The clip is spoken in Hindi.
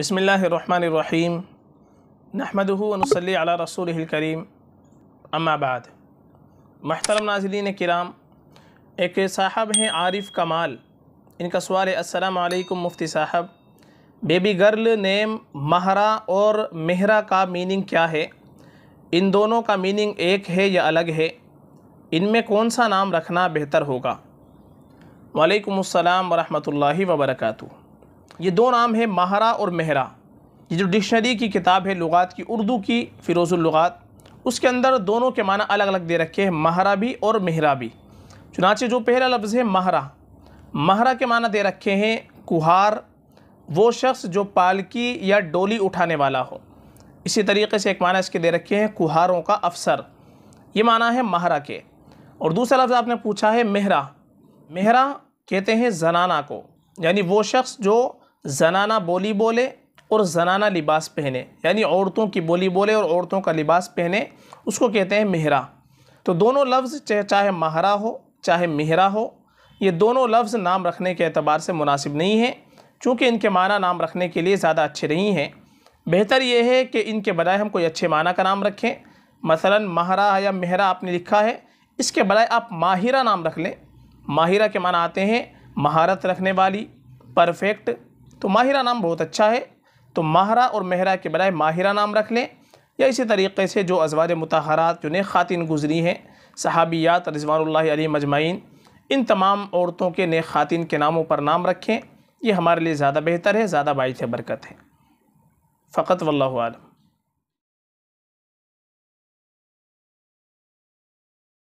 बसमीम नहमदनसली अला रसूल करीम अम्माबाद महतरम नाजरीन कराम एक साहब हैं आरिफ कमाल इनका सवाल असलकम मुफ्ती साहब बेबी गर्ल नेम महरा और मेहरा का मीनिंग क्या है इन दोनों का मीनिंग एक है या अलग है इनमें कौन सा नाम रखना बेहतर होगा वालेकुम अस्सलाम वरहमतुल्लाहि वबरकू ये दो नाम है माहरा और मेहरा ये जो डिक्शनरी की किताब है लुगात की उर्दू की फ़िरोज़ुलगात उसके अंदर दोनों के माना अलग अलग दे रखे हैं महरा भी और मेहरा भी चुनाचे जो पहला लफ्ज़ है महरा महरा के माना दे रखे हैं कुहार वो शख्स जो पालकी या डोली उठाने वाला हो इसी तरीके से एक माना इसके दे रखे हैं कुहारों का अफसर ये माना है महरा के और दूसरा लफ्ज़ आपने पूछा है मेहरा मेहरा कहते हैं जनाना को यानी वो शख्स जो जनाना बोली बोले और जनाना लिबास पहने यानी औरतों की बोली बोले और औरतों का लिबास पहने उसको कहते हैं मेहरा तो दोनों लफ्ज़ चाहे महरा हो चाहे मेहरा हो ये दोनों लफ्ज़ नाम रखने के अतबार से मुनासिब नहीं है चूँकि इनके माना नाम रखने के लिए ज़्यादा अच्छे नहीं हैं बेहतर ये है कि इनके बजाय हम कोई अच्छे माना का नाम रखें मसलन महरा या मेहरा आपने लिखा है इसके बजाय आप माहिरा नाम रख लें माहिरा के माना आते हैं महारत रखने वाली परफेक्ट तो माहिरा नाम बहुत अच्छा है तो माहरा और महरा के बजाय माहिरा नाम रख लें या इसी तरीके से जो अजवाज मतहरात जो नेक ख़ातिन गुजरी हैं सहाबियात रजवान मजमाइन इन तमाम औरतों के नेक ख़ातिन के नामों पर नाम रखें ये हमारे लिए ज़्यादा बेहतर है ज़्यादा बाइस बरकत है फ़कत वल्लम